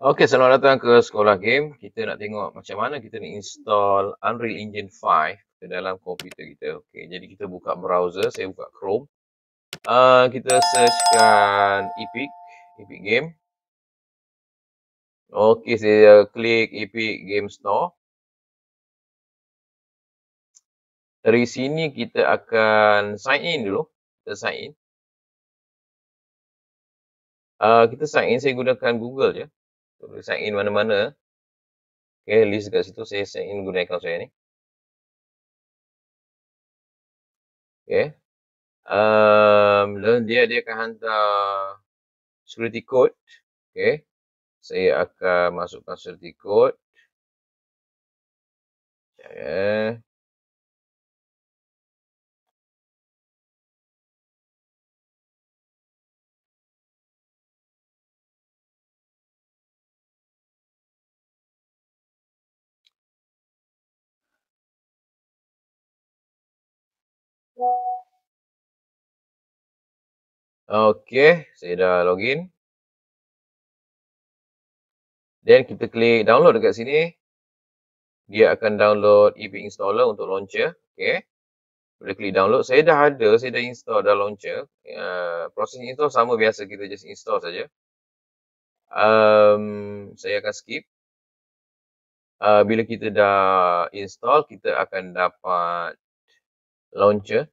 Okey, selamat datang ke sekolah game. Kita nak tengok macam mana kita nak install Unreal Engine 5 ke dalam komputer kita. Okey, jadi kita buka browser, saya buka Chrome. Uh, kita searchkan Epic, Epic Game. Okey, saya klik Epic Game Store. Dari sini kita akan sign in dulu. Kita sign in. Uh, kita sign in, saya gunakan Google je. Boleh sign in mana-mana. Okay, list dekat situ. Saya sign in guna account saya ni. Okay. Um, dia dia akan hantar security code. Okay. Saya akan masukkan security code. Okay. Ya. Okey, saya dah login. Then kita klik download dekat sini. Dia akan download EP installer untuk launcher. Okey. Boleh klik download. Saya dah ada, saya dah install dah launcher. Uh, proses itu sama biasa kita just install saja. Um, saya akan skip. Uh, bila kita dah install, kita akan dapat launcher.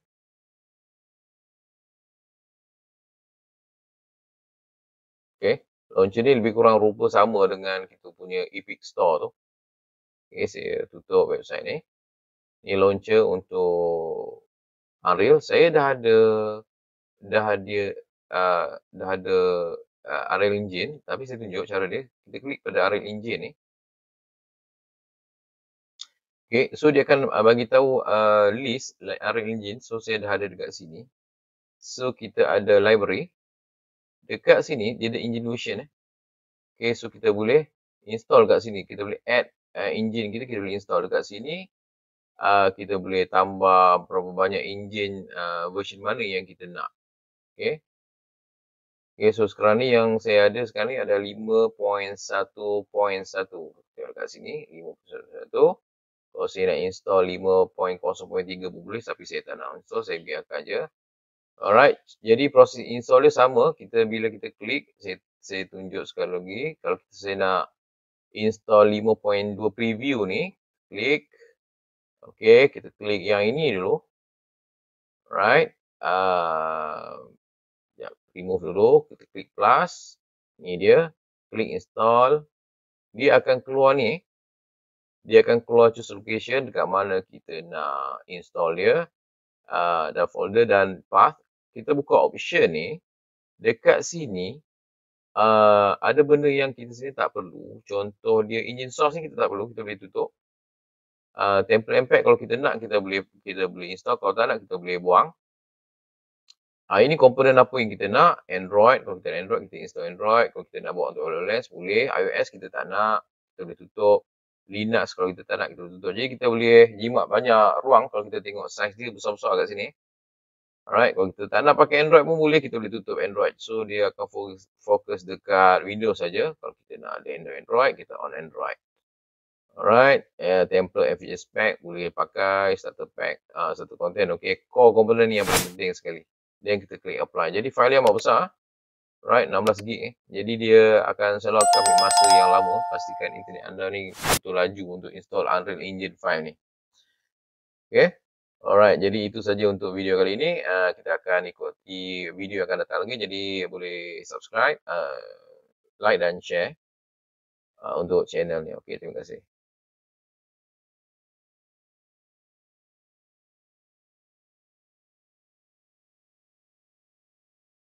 Okay. Launcher ni lebih kurang rupa sama dengan kita punya Epic Store tu. Okay, saya tutup website ni. Ni launcher untuk Unreal. Saya dah ada dah ada uh, dah ada uh, Unreal Engine. Tapi saya tunjuk cara dia. Kita klik pada Unreal Engine ni. Okay, so dia akan ah, bagi tahu uh, list like RL engine. So saya dah ada dekat sini. So kita ada library. Dekat sini dia ada engine version eh. Okay, so kita boleh install dekat sini. Kita boleh add uh, engine kita kita boleh install dekat sini. Uh, kita boleh tambah berapa banyak engine uh, version mana yang kita nak. Okay. Okay, so sekarang ni yang saya ada sekarang ni ada 5.1.1. Kita dekat sini 5.1.1. Kalau saya nak install 5.0.3 pun boleh tapi saya tak nak install. Saya biarkan je. Alright. Jadi proses install dia sama. Kita bila kita klik, saya, saya tunjuk sekali lagi. Kalau kita, saya nak install 5.2 preview ni, klik. Okay. Kita klik yang ini dulu. Alright. Uh, ya, remove dulu. Kita klik plus. Ini dia. Klik install. Dia akan keluar ni dia akan keluar choose location dekat mana kita nak install dia uh, dan folder dan path kita buka option ni dekat sini uh, ada benda yang kita sini tak perlu contoh dia engine source ni kita tak perlu kita boleh tutup uh, template impact kalau kita nak kita boleh kita boleh install kalau tak nak kita boleh buang Ah ini komponen apa yang kita nak? Android, kalau kita nak Android kita install Android. Kalau kita nak buat untuk HoloLens boleh. iOS kita tak nak, kita boleh tutup. Linux kalau kita tak nak kita tutup. Jadi kita boleh jimat banyak ruang kalau kita tengok saiz dia besar-besar kat sini. Alright, kalau kita tak nak pakai Android pun boleh, kita boleh tutup Android. So, dia akan fokus, fokus dekat Windows saja. Kalau kita nak ada Android, kita on Android. Alright, uh, template FHS pack boleh pakai, ah, satu pack, uh, starter content. Okay, core component ni yang paling penting sekali. Then kita klik apply. Jadi, file yang amat besar. Alright, 16 gig eh. Jadi dia akan selok kami masa yang lama. Pastikan internet anda ni betul laju untuk install Unreal Engine 5 ni. Okay. Alright, jadi itu saja untuk video kali ini. Uh, kita akan ikuti video yang akan datang lagi. Jadi boleh subscribe, uh, like dan share uh, untuk channel ni. Okay, terima kasih.